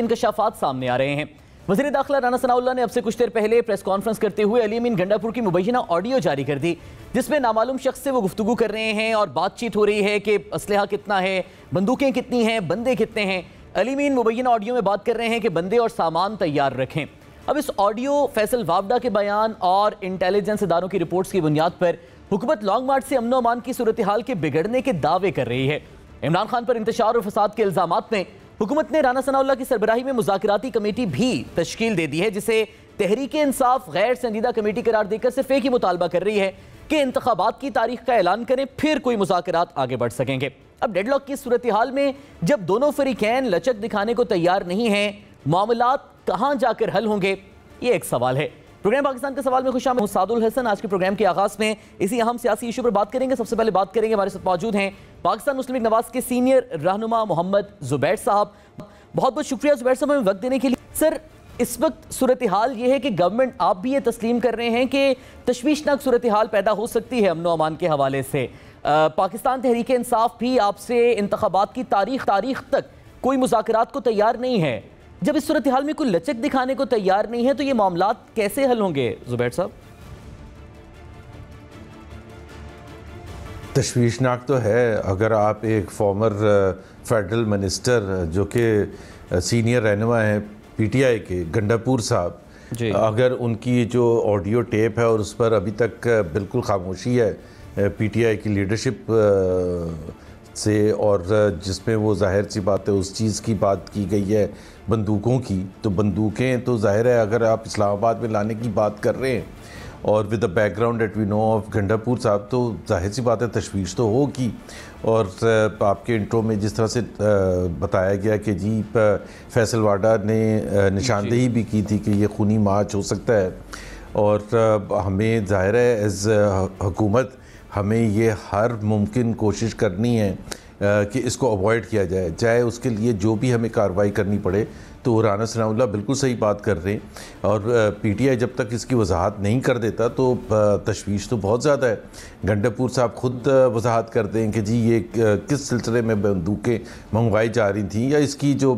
के इंकशाफात सामने आ रहे हैं वजीर दाखिला राना सनाउल्ला ने अब से कुछ देर पहले प्रेस कॉन्फ्रेंस करते हुए अली अमीन गंडापुर की मुबैना ऑडियो जारी कर दी जिसमें नामालूम शख्स से वो गुफ्तु कर रहे हैं और बातचीत हो रही है कि असलहा कितना है बंदूकें कितनी हैं बंदे कितने हैं अली मीन मुबैना ऑडियो में बात कर रहे हैं कि बंदे और सामान तैयार रखें अब इस ऑडियो फैसल वावडा के बयान और इंटेलिजेंस इदारों की रिपोर्ट्स की बुनियाद पर हुकूमत लॉन्ग मार्च से अमनो अमान की सूरत हाल के बिगड़ने के दावे कर रही है इमरान खान पर इंतजार और फसाद के इल्ज़ाम में हुकूमत ने राना सनाउल्ला की सरबराही में मुजाकराती कमेटी भी तश्कील दे दी है जिसे तहरीक इंसाफ गैर संजीदा कमेटी करार देकर सिर्फ एक ही मुतालबा कर रही है कि इंतबात की तारीख का ऐलान करें फिर कोई मुजात आगे बढ़ सकेंगे अब डेडलॉक की सूरत हाल में जब दोनों फरीकैन लचक दिखाने को तैयार नहीं हैं मामला कहाँ जाकर हल होंगे ये एक सवाल है प्रोग्राम पाकिस्तान के सवाल में खुश आमद सादुल हसन आज के प्रोग्राम के आगाज में इसी अहम सियासी इशू पर बात करेंगे सबसे पहले बात करेंगे हमारे साथ मौजूद हैं पाकिस्तान मुस्लिम नवाज के सीनियर रहनुमा मोहम्मद जुबैर साहब बहुत बहुत शुक्रिया जुबैर साहब हमें वक्त देने के लिए सर इस वक्त सूरत हाल ये है कि गवर्नमेंट आप भी ये तस्लीम कर रहे हैं कि तशवीशनाक सूरत हाल पैदा हो सकती है अमन अमान के हवाले से आ, पाकिस्तान तहरीक इंसाफ भी आपसे इंतबात की तारीख तारीख तक कोई मुजाकर को तैयार नहीं है जब इस सूरत हाल में कोई लचक दिखाने को तैयार नहीं है तो ये मामला कैसे हल होंगे जुबैर साहब तशवीशनाक तो है अगर आप एक फॉर्मर फेडरल मिनिस्टर जो कि सीनियर uh, रहनुमा हैं पीटीआई के गंडापुर साहब अगर उनकी जो ऑडियो टेप है और उस पर अभी तक uh, बिल्कुल खामोशी है पीटीआई uh, की लीडरशिप से और जिसमें वो जाहिर सी बात है उस चीज़ की बात की गई है बंदूकों की तो बंदूकें तो जाहिर है अगर आप इस्लामाबाद में लाने की बात कर रहे हैं और with the background at we know of Gandapur साहब तो जाहिर सी बात है तशवीश तो होगी और आपके इंट्रो में जिस तरह से बताया गया कि जी फैसलवाडा ने निशानदेही भी की थी कि ये खूनी मार्च हो सकता है और हमें जाहिर है एज़ हकूमत हमें ये हर मुमकिन कोशिश करनी है कि इसको अवॉइड किया जाए चाहे उसके लिए जो भी हमें कार्रवाई करनी पड़े तो राना सना बिल्कुल सही बात कर रहे हैं और पीटीआई जब तक इसकी वजाहत नहीं कर देता तो तशवीश तो बहुत ज़्यादा है गंडापुर साहब खुद वजाहत करते हैं कि जी ये किस सिलसिले में बंदूकें मंगवाई जा रही थी या इसकी जो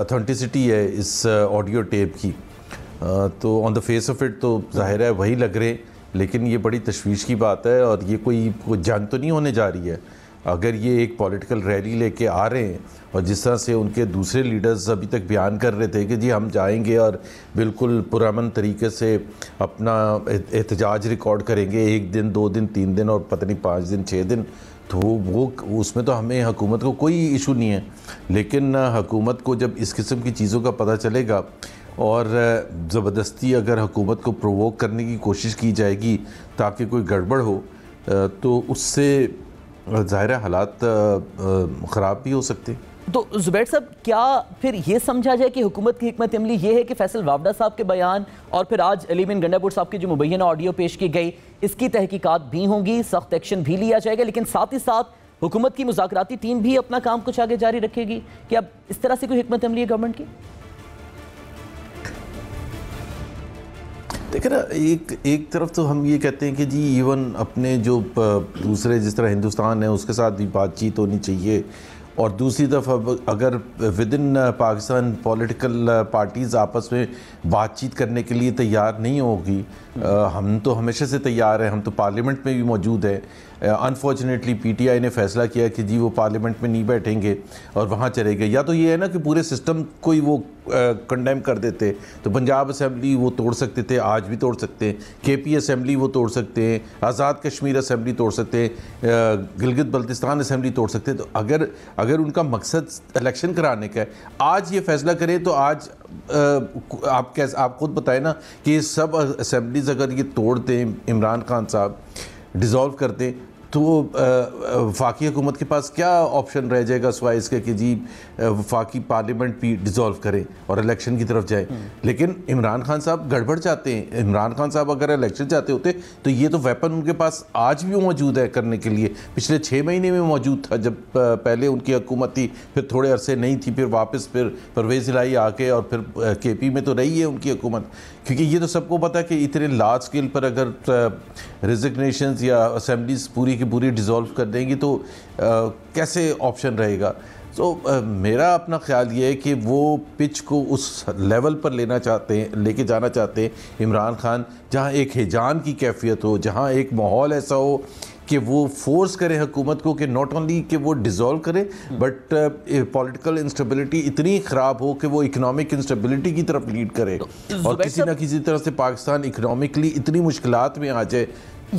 अथेंटिसिटी है इस ऑडियो टेप की तो on the face of it तो जाहिर है वही लग रहे हैं लेकिन ये बड़ी तशवीश की बात है और ये कोई कोई जंग तो नहीं होने जा रही है अगर ये एक पॉलिटिकल रैली लेके आ रहे हैं और जिस तरह से उनके दूसरे लीडर्स अभी तक बयान कर रहे थे कि जी हम जाएंगे और बिल्कुल पुरान तरीके से अपना एहतजाज रिकॉर्ड करेंगे एक दिन दो दिन तीन दिन और पता नहीं पाँच दिन छः दिन तो वो उसमें तो हमें हुकूमत को कोई इशू नहीं है लेकिन हुकूमत को जब इस किस्म की चीज़ों का पता चलेगा और ज़बरदस्ती अगर हुकूमत को प्रोवोक करने की कोशिश की जाएगी ताकि कोई गड़बड़ हो तो उससे ज़ाहिर हालात ख़राब भी हो सकते तो जुबैर साहब क्या फिर ये समझा जाए कि हुकूमत की हमत अमली ये है कि फैसल वावडा साहब के बयान और फिर आज अली बिन गंडापुर साहब की जो मुबैन ऑडियो पेश की गई इसकी तहकीकात भी होंगी सख्त एक्शन भी लिया जाएगा लेकिन साथ ही साथ हुकूमत की मुजाकती टीम भी अपना काम कुछ आगे जारी रखेगी कि अब इस तरह से कोई हमत अमली है गवर्नमेंट की देखिए ना एक एक तरफ तो हम ये कहते हैं कि जी इवन अपने जो दूसरे जिस तरह हिंदुस्तान है उसके साथ भी बातचीत होनी चाहिए और दूसरी तरफ अब अगर within Pakistan political parties आपस में बातचीत करने के लिए तैयार नहीं होगी हम तो हमेशा से तैयार हैं हम तो पार्लियामेंट में भी मौजूद हैं अनफॉर्चुनेटली पीटीआई ने फैसला किया कि जी वो पार्लियामेंट में नहीं बैठेंगे और वहाँ चले गए या तो ये है ना कि पूरे सिस्टम को ही वो कंडेम कर देते तो पंजाब असम्बली वो तोड़ सकते थे आज भी तोड़ सकते हैं के पी असम्बली वो तोड़ सकते हैं आज़ाद कश्मीर असम्बली तोड़ सकते हैं गिलगित बल्तिस्तान असम्बली तोड़ सकते हैं तो अगर अगर उनका मकसद इलेक्शन कराने का है आज ये फैसला करें तो आज आप कैसे आप खुद बताएं ना कि सब असम्बलीज़ अगर ये तोड़ते इमरान खान साहब डिज़ोल्व करते तो वफाकी हुकूमत के पास क्या ऑप्शन रह जाएगा सवाए इसके कि जी वफाकी पार्लियामेंट भी डिज़ोल्व करें और इलेक्शन की तरफ जाए लेकिन इमरान खान साहब गड़बड़ जाते हैं इमरान खान साहब अगर इलेक्शन चाहते होते तो ये तो वेपन उनके पास आज भी मौजूद है करने के लिए पिछले छः महीने में मौजूद था जब पहले उनकी हुकूमत थी फिर थोड़े अरसे नहीं थी फिर वापस फिर परवेज़ लाई आके और फिर के पी में तो रही है उनकी हुकूमत क्योंकि ये तो सबको पता है कि इतने लार्ज स्केल पर अगर रिजिग्नेशन या असम्बलीज पूरी की पूरी डिज़ोल्व कर देंगी तो कैसे ऑप्शन रहेगा तो so, uh, मेरा अपना ख्याल ये है कि वो पिच को उस लेवल पर लेना चाहते हैं लेके जाना चाहते हैं इमरान खान जहाँ एक हिजान की कैफियत हो जहाँ एक माहौल ऐसा हो कि वो फोर्स करें हुकूमत को कि नॉट ओनली कि वो डिज़ोल्व करें बट पॉलिटिकल इंस्टेबिलिटी इतनी ख़राब हो कि वो इकनॉमिक इंस्टेबिलिटी की तरफ लीड करे तो और किसी ना किसी तरह से पाकिस्तान इकनॉमिकली इतनी मुश्किल में आ जाए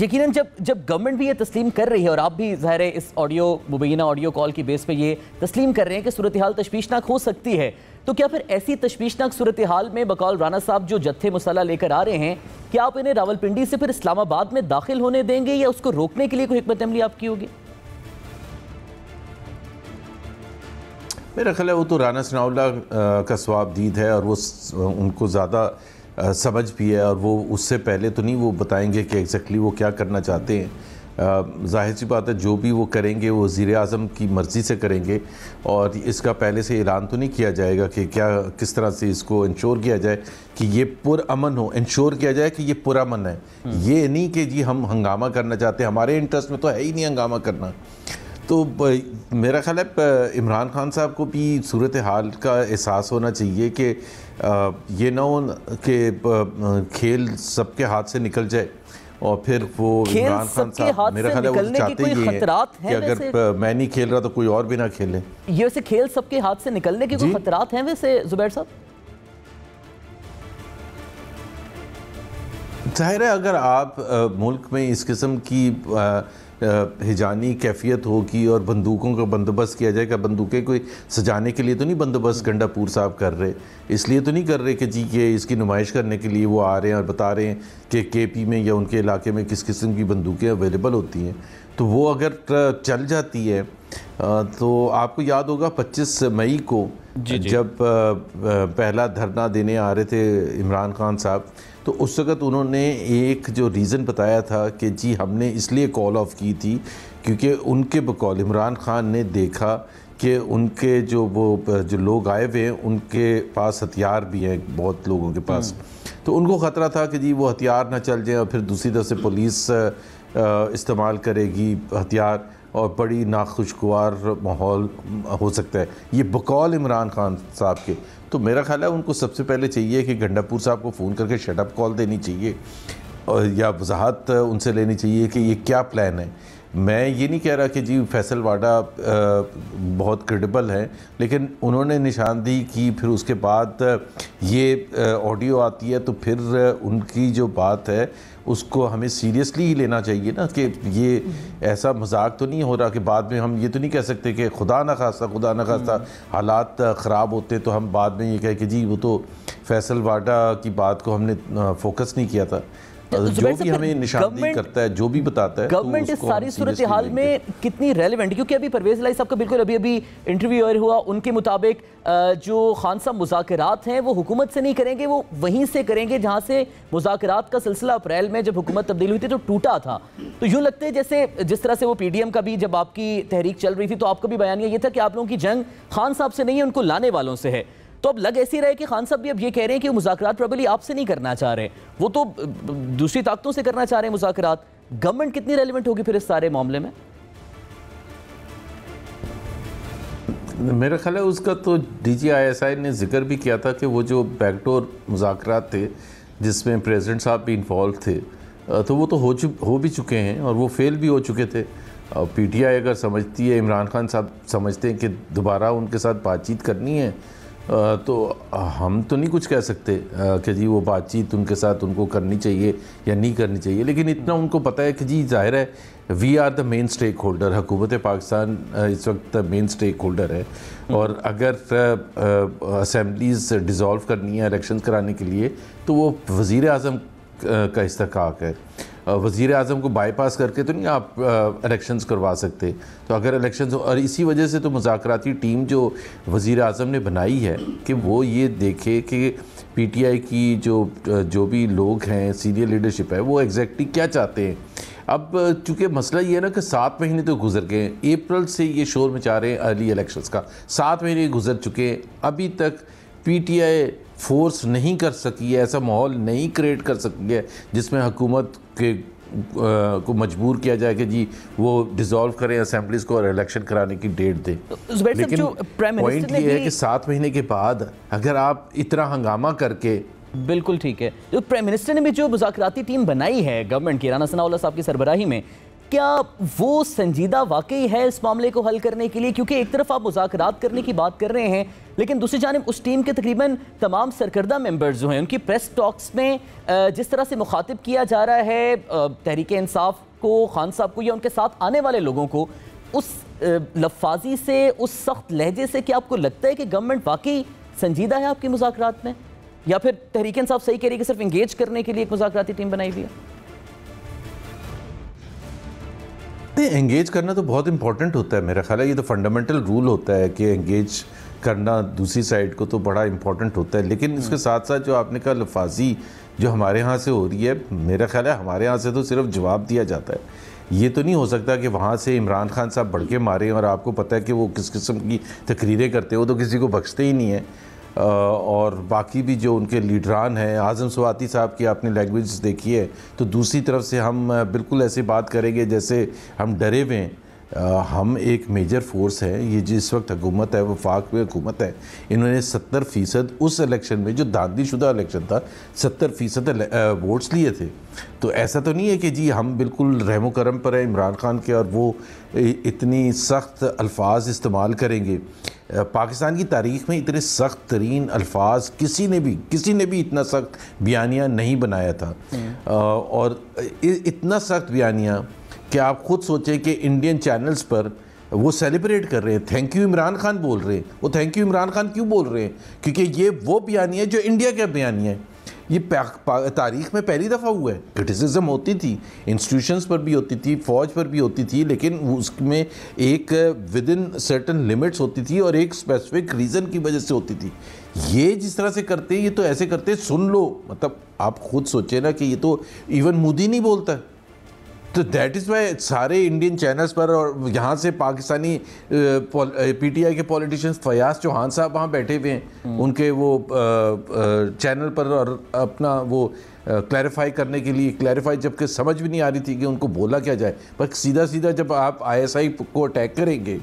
यकीनन जब जब गवर्नमेंट भी ये तस्लीम कर रही है और आप भी ज़ाहिर है इस ऑडियो मुबैना ऑडियो कॉल की बेस पे ये तस्लीम कर रहे हैं कि सूरत हाल तशवीशनाक हो सकती है तो क्या फिर ऐसी तशवीशनाक सूरत हाल में बकौल राना साहब जो जत्थे मसाला लेकर आ रहे हैं क्या आप इन्हें रावलपिंडी से फिर इस्लामाबाद में दाखिल होने देंगे या उसको रोकने के लिए कोई हमत अमली आपकी होगी मेरा ख्याल है वो तो राना सनाउल्ला का स्वाब दीद है और वो उनको ज़्यादा समझ भी है और वो उससे पहले तो नहीं वो बताएंगे कि एग्जैक्टली वो क्या करना चाहते हैं जाहिर सी बात है जो भी वो करेंगे वो वज़ी अजम की मर्ज़ी से करेंगे और इसका पहले से ऐलान तो नहीं किया जाएगा कि क्या किस तरह से इसको इंश्योर किया जाए कि ये पुरअमन हो इंश्योर किया जाए कि ये पुरान है हम्म। ये नहीं कि जी हम हंगामा करना चाहते हैं हमारे इंटरेस्ट में तो है ही नहीं हंगामा करना तो मेरा ख्याल है इमरान खान साहब को भी सूरत हाल का एहसास होना चाहिए कि ये ना हो कि खेल सबके हाथ से निकल जाए और फिर वो इमरान खान साहब मेरा ख्याल है वो तो चाहते ही हैं कि अगर मैं नहीं खेल रहा तो कोई और भी ना खेले ये वैसे खेल सबके हाथ से निकलने के कोई खतरात हैं वैसे जुबैर साहब जाहिर है अगर आप आ, मुल्क में इस किस्म की आ, हिजानी कैफियत होगी और बंदूकों का बंदोबस्त किया जाए क्या बंदूकें कोई सजाने के लिए तो नहीं बंदोबस्त गंडापुर साहब कर रहे इसलिए तो नहीं कर रहे कि जी के इसकी नुमाइश करने के लिए वो आ रहे हैं और बता रहे हैं कि के पी में या उनके इलाके में किस किस्म की बंदूकें अवेलेबल होती हैं तो वो अगर चल जाती है तो आपको याद होगा पच्चीस मई को जी जी। जब पहला धरना देने आ रहे थे इमरान खान साहब तो उस वक़्त उन्होंने एक जो रीज़न बताया था कि जी हमने इसलिए कॉल ऑफ की थी क्योंकि उनके बकौल इमरान ख़ान ने देखा कि उनके जो वो जो लोग आए हुए हैं उनके पास हथियार भी हैं बहुत लोगों के पास हम्म। तो उनको ख़तरा था कि जी वो हथियार ना चल जाए और फिर दूसरी तरफ से पुलिस इस्तेमाल करेगी हथियार और बड़ी नाखुशगवार माहौल हो सकता है ये बकौल इमरान खान साहब के तो मेरा ख्याल है उनको सबसे पहले चाहिए कि गंडापुर साहब को फ़ोन करके शटअप कॉल देनी चाहिए और या वजाहत उनसे लेनी चाहिए कि ये क्या प्लान है मैं ये नहीं कह रहा कि जी फैसल वाडा बहुत क्रेडिबल हैं लेकिन उन्होंने निशानदेही की फिर उसके बाद ये ऑडियो आती है तो फिर उनकी जो बात है उसको हमें सीरियसली ही लेना चाहिए ना कि ये ऐसा मजाक तो नहीं हो रहा कि बाद में हम ये तो नहीं कह सकते कि खुदा ना खास्ता खुदा ना खास्ता हम्म। हालात ख़राब होते तो हम बाद में ये कहें कि जी वो तो फैसल वाडा की बात को हमने फोकस नहीं किया था तो जो भी हमें निशानदेही करता है जो भी बताता है गवर्नमेंट तो इस सारी सूरत हाल में कितनी रेलिवेंट क्योंकि अभी परवेज लाई साहब का बिल्कुल अभी अभी इंटरव्यू हुआ उनके मुताबिक जो खान साहब मुजाकरात हैं वो हुकूमत से नहीं करेंगे वो वहीं से करेंगे जहाँ से मुजाकरात का सिलसिला अप्रैल में जब हुकूमत तब्दील हुई थी तो टूटा था तो यूँ लगता है जैसे जिस तरह से वो पी डी एम का भी जब आपकी तहरीक चल रही थी तो आपका भी बयानिया ये था कि आप लोगों की जंग खान साहब से नहीं है उनको लाने वालों से है तो अब लग ऐसी रहे कि खान साहब भी अब ये कह रहे हैं कि मुजाकर प्रबली आपसे नहीं करना चाह रहे वो तो दूसरी ताकतों से करना चाह रहे हैं मुजाकर गवर्नमेंट कितनी रेलिवेंट होगी फिर इस सारे मामले में मेरा ख्याल है उसका तो डीजीआईएसआई ने जिक्र भी किया था कि वो जो बैकडोर मुजाकर थे जिसमें प्रेसिडेंट साहब भी इन्वॉल्व थे तो वो तो हो चु हो भी चुके हैं और वो फेल भी हो चुके थे पीटीआई अगर समझती है इमरान खान साहब समझते हैं कि दोबारा उनके साथ बातचीत करनी है तो हम तो नहीं कुछ कह सकते कि जी वो बातचीत उनके साथ उनको करनी चाहिए या नहीं करनी चाहिए लेकिन इतना हम्म। उनको पता है कि जी जाहिर है we are the main stakeholder हकूमत पाकिस्तान इस वक्त मेन स्टेक होल्डर है हम्म। और अगर असम्बलीज़ डिज़ोल्व करनी है इलेक्शन कराने के लिए तो वो वज़ी अजम का इस्तक है वज़ी अजम को बाईपास करके तो नहीं आप इलेक्शंस करवा सकते तो अगर इलेक्शन और इसी वजह से तो मुजाकती टीम जो वज़ी अजम ने बनाई है कि वो ये देखे कि पी टी आई की जो जो भी लोग हैं सीनियर लीडरशिप है वो एग्जैक्टली क्या चाहते हैं अब चूंकि मसला ये है ना कि सात महीने तो गुजर गए अप्रैल से ये शोर मचा रहे हैं अर्ली एलेक्शन का सात महीने गुजर चुके हैं अभी तक पीटीआई फोर्स नहीं कर सकी है ऐसा माहौल नहीं क्रिएट कर सकी है जिसमें हुकूमत के को मजबूर किया जाए कि जी वो डिसॉल्व करें असेंबलीज को और इलेक्शन कराने की डेट दें तो लेकिन पॉइंट ये है कि सात महीने के बाद अगर आप इतना हंगामा करके बिल्कुल ठीक है जो प्राइम मिनिस्टर ने भी जो मुजाकती टीम बनाई है गवर्नमेंट की राना सनाउल्ला साहब की सरबराही में क्या वो संजीदा वाकई है इस मामले को हल करने के लिए क्योंकि एक तरफ आप मुजाक करने की बात कर रहे हैं लेकिन दूसरी जानब उस टीम के तकरीबन तमाम सरकर्दा मेंबर्स जो हैं उनकी प्रेस टॉक्स में जिस तरह से मुखातिब किया जा रहा है तहरीक इंसाफ को खान साहब को या उनके साथ आने वाले लोगों को उस लफाजी से उस सख्त लहजे से क्या आपको लगता है कि गवर्नमेंट वाकई संजीदा है आपकी मुजाक में या फिर तहरीक इंसाफ सही कह रही है कि सिर्फ इंगेज करने के लिए एक मुजाकती टीम बनाई हुई है नहीं एंगेज करना तो बहुत इंपॉर्टेंट होता है मेरा ख्याल है ये तो फंडामेंटल रूल होता है कि एंगेज करना दूसरी साइड को तो बड़ा इंपॉर्टेंट होता है लेकिन हम्म। इसके साथ साथ जो आपने कहा लफाजी जो हमारे यहाँ से हो रही है मेरा ख्याल है हमारे यहाँ से तो सिर्फ जवाब दिया जाता है ये तो नहीं हो सकता कि वहाँ से इमरान खान साहब भड़के मारे और आपको पता है कि वो किस किस्म की तकरीरें करते हैं वो तो किसी को बख्शते ही नहीं है और बाकी भी जो उनके लीडरान हैं आज़म स्वाति साहब की आपने लैंग्वेज देखी है तो दूसरी तरफ से हम बिल्कुल ऐसी बात करेंगे जैसे हम डरे हुए हैं हम एक मेजर फोर्स है ये जिस वक्त हुकूमत है वफाक में हुकूमत है इन्होंने सत्तर फ़ीसद उस इलेक्शन में जो शुदा इलेक्शन था सत्तर फ़ीसद वोट्स लिए थे तो ऐसा तो नहीं है कि जी हम बिल्कुल रहम करम पर हैं इमरान खान के और वो इतनी सख्त अल्फाज इस्तेमाल करेंगे पाकिस्तान की तारीख में इतने सख्त तरीन अल्फाज किसी ने भी किसी ने भी इतना सख्त बयानिया नहीं बनाया था हम्म। और इतना सख्त बयानिया कि आप खुद सोचें कि इंडियन चैनल्स पर वो सेलिब्रेट कर रहे हैं थैंक यू इमरान खान बोल रहे हैं वो थैंक यू इमरान खान क्यों बोल रहे हैं क्योंकि ये वो बयानी है जो इंडिया का बयानी है ये तारीख में पहली दफ़ा हुआ है क्रिटिसिज्म होती थी इंस्टीट्यूशंस पर भी होती थी फौज पर भी होती थी लेकिन उसमें एक विद इन सर्टन लिमिट्स होती थी और एक स्पेसिफिक रीज़न की वजह से होती थी ये जिस तरह से करते ये तो ऐसे करते सुन लो मतलब आप खुद सोचे ना कि ये तो इवन मोदी नहीं बोलता है तो दैट इज़ वाई सारे इंडियन चैनल्स पर और यहाँ से पाकिस्तानी पीटीआई के पॉलिटिशियंस फयाज चौहान साहब वहाँ बैठे हुए हैं हम्म। उनके वो चैनल पर और अपना वो क्लैरिफाई करने के लिए क्लैरिफाई जबकि समझ भी नहीं आ रही थी कि उनको बोला क्या जाए पर सीधा सीधा जब आप आईएसआई को अटैक करेंगे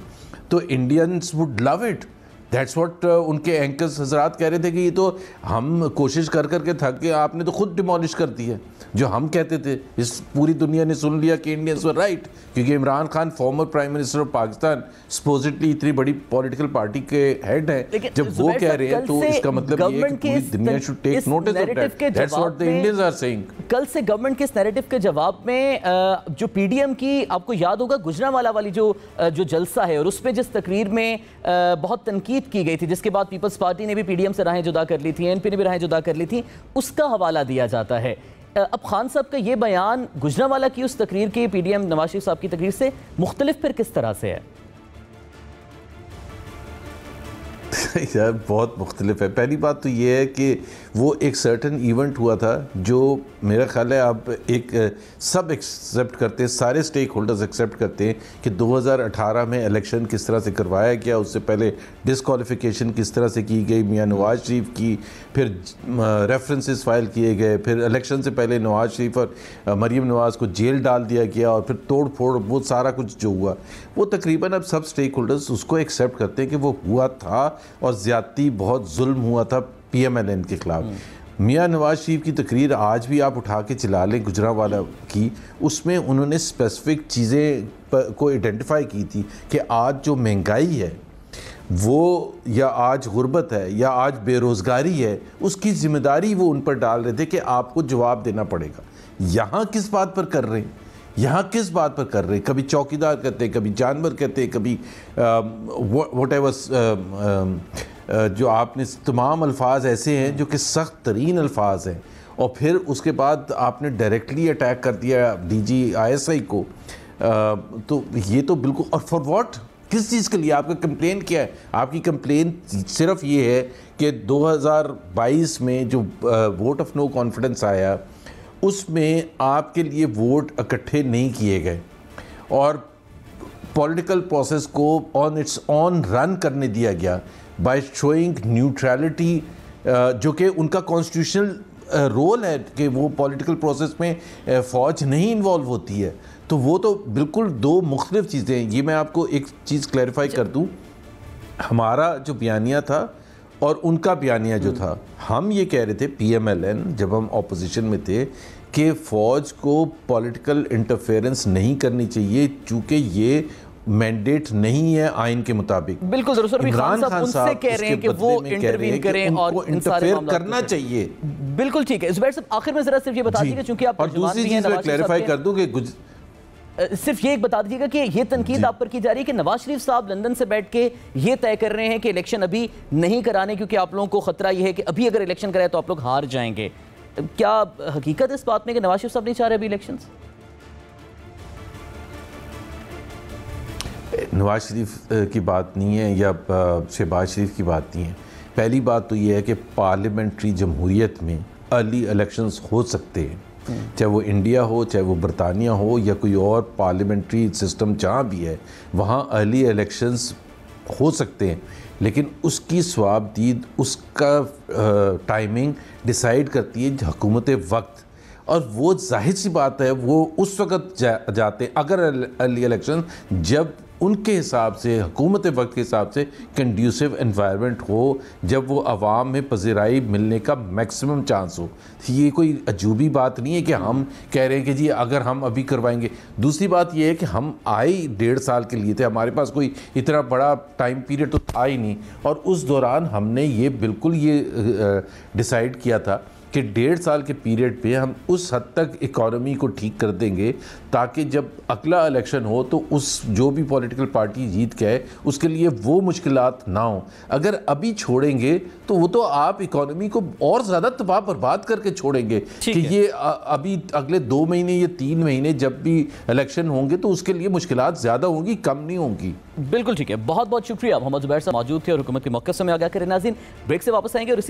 तो Indians would love it that's what uh, उनके एंकर्स हजरात कह रहे थे कि ये तो हम कोशिश कर कर के थक के आपने तो खुद डिमोलिश कर दी है जो हम कहते थे इस पूरी दुनिया ने सुन लिया कि इंडियंस वर राइट क्योंकि Imran Khan former prime minister of Pakistan supposedly इतनी बड़ी पॉलिटिकल पार्टी के हेड है जब वो कह रहे हैं तो इसका मतलब ये है कि दुनिया should take notice of that that's what the Indians are saying कल से गवर्नमेंट के इस नैरेटिव के जवाब में जो पीडीएम की आपको याद होगा गुजरावाला वाली जो जो जलसा है और उस पर जिस तकरीर में बहुत तनकीद बातचीत की गई थी जिसके बाद पीपल्स पार्टी ने भी पी से राहें जुदा कर ली थी एन ने भी राहें जुदा कर ली थी उसका हवाला दिया जाता है अब खान साहब का ये बयान गुजरावाला की उस तकरीर के पीडीएम नवाज शरीफ साहब की तकरीर से मुख्तलिफ फिर किस तरह से है यार बहुत मुख्तलिफ है पहली बात तो ये है कि वो एक सर्टन इवेंट हुआ था जो मेरा ख्याल है आप एक सब एक्सेप्ट करते हैं सारे स्टेक होल्डर्स एक्सेप्ट करते हैं कि 2018 में इलेक्शन किस तरह से करवाया गया उससे पहले डिसकॉलीफिकेशन किस तरह से की गई मियाँ नवाज शरीफ की फिर रेफरेंसेस फाइल किए गए फिर इलेक्शन से पहले नवाज शरीफ और मरीम नवाज को जेल डाल दिया गया और फिर तोड़ फोड़ वो सारा कुछ जो हुआ वो तकरीबन अब सब स्टेक होल्डर्स उसको एक्सेप्ट करते हैं कि वो हुआ था और ज़्यादती बहुत जुल्म हुआ था पी एम एल एन के खिलाफ मियाँ नवाज शरीफ की तकरीर आज भी आप उठा के चला लें गुजरा वाला की उसमें उन्होंने स्पेसिफिक चीज़ें को आइडेंटिफाई की थी कि आज जो महंगाई है वो या आज गुर्बत है या आज बेरोज़गारी है उसकी जिम्मेदारी वो उन पर डाल रहे थे कि आपको जवाब देना पड़ेगा यहाँ किस बात पर कर रहे हैं यहाँ किस बात पर कर रहे हैं कभी चौकीदार कहते हैं कभी जानवर कहते हैं कभी वट एवर जो आपने तमाम अल्फाज ऐसे हैं जो कि सख्त तरीन अल्फाज हैं और फिर उसके बाद आपने डायरेक्टली अटैक कर दिया D G I S I को आ, तो ये तो बिल्कुल और फॉर वॉट किस चीज़ के लिए आपका कंप्लेन क्या है आपकी कंप्लेन सिर्फ ये है कि 2022 में जो वोट ऑफ नो कॉन्फिडेंस आया उसमें आपके लिए वोट इकट्ठे नहीं किए गए और पॉलिटिकल प्रोसेस को ऑन इट्स ऑन रन करने दिया गया बाय शोइंग न्यूट्रलिटी जो कि उनका कॉन्स्टिट्यूशनल रोल uh, है कि वो पॉलिटिकल प्रोसेस में uh, फ़ौज नहीं इन्वॉल्व होती है तो वो तो बिल्कुल दो मुख्तफ चीज़ें हैं ये मैं आपको एक चीज़ क्लैरिफाई अच्छा। कर दूँ हमारा जो बयानिया था और उनका बयानिया जो हम्म। था हम ये कह रहे थे पीएमएलएन जब हम ऑपोजिशन में थे कि फ़ौज को पॉलिटिकल इंटरफेरेंस नहीं करनी चाहिए चूँकि ये मैंडेट नहीं है आइन के मुताबिक बिल्कुल जरूर सर इमरान खान साहब कह रहे हैं कि वो इंटरव्यू करें और इंटरफेयर करना चाहिए बिल्कुल ठीक है जुबैर साहब आखिर में जरा सिर्फ ये बता दीजिए क्योंकि आप दूसरी चीज क्लैरिफाई कर दूं कि सिर्फ ये एक बता दीजिएगा कि ये तनकीद आप पर की जा रही है कि नवाज शरीफ साहब लंदन से बैठ के ये तय कर रहे हैं कि इलेक्शन अभी नहीं कराने क्योंकि आप लोगों को खतरा यह है कि अभी अगर इलेक्शन कराए तो आप लोग हार जाएंगे क्या हकीकत इस बात में कि नवाज शरीफ साहब नहीं चाह रहे अभी इलेक्शंस नवाज़ शरीफ की बात नहीं है या शहबाज शरीफ की बात नहीं है पहली बात तो यह है कि पार्लियामेंट्री जमहूरीत में अर्ली इलेक्शन हो सकते हैं चाहे वो इंडिया हो चाहे वो बरतानिया हो या कोई और पार्लियामेंट्री सिस्टम जहाँ भी है वहाँ अर्ली इलेक्शन हो सकते हैं लेकिन उसकी स्वाबदीद उसका टाइमिंग डिसाइड करती है हकूमत वक्त और वो जाहिर सी बात है वो उस वक्त जा, जाते अगर अर्ली इलेक्शन जब उनके हिसाब से हुकूमत वक्त के हिसाब से कंड्यूसिव इन्वायरमेंट हो जब वो आवाम में पजीराई मिलने का मैक्सिमम चांस हो तो ये कोई अजूबी बात नहीं है कि हम कह रहे हैं कि जी अगर हम अभी करवाएंगे दूसरी बात ये है कि हम आए डेढ़ साल के लिए थे हमारे पास कोई इतना बड़ा टाइम पीरियड तो था ही नहीं और उस दौरान हमने ये बिल्कुल ये डिसाइड किया था कि डेढ़ साल के पीरियड पे हम उस हद तक इकोनॉमी को ठीक कर देंगे ताकि जब अगला इलेक्शन हो तो उस जो भी पॉलिटिकल पार्टी जीत के आए उसके लिए वो मुश्किल ना हो अगर अभी छोड़ेंगे तो वो तो आप इकोनॉमी को और ज़्यादा तबाह बर्बाद करके छोड़ेंगे कि ये अभी अगले दो महीने या तीन महीने जब भी इलेक्शन होंगे तो उसके लिए मुश्किल ज़्यादा होंगी कम नहीं होंगी बिल्कुल ठीक है बहुत बहुत शुक्रिया मोहम्मद जुबैर साहब मौजूद थे और हुकूमत के मौके समय आगे करें नाजिन ब्रेक से वापस आएंगे और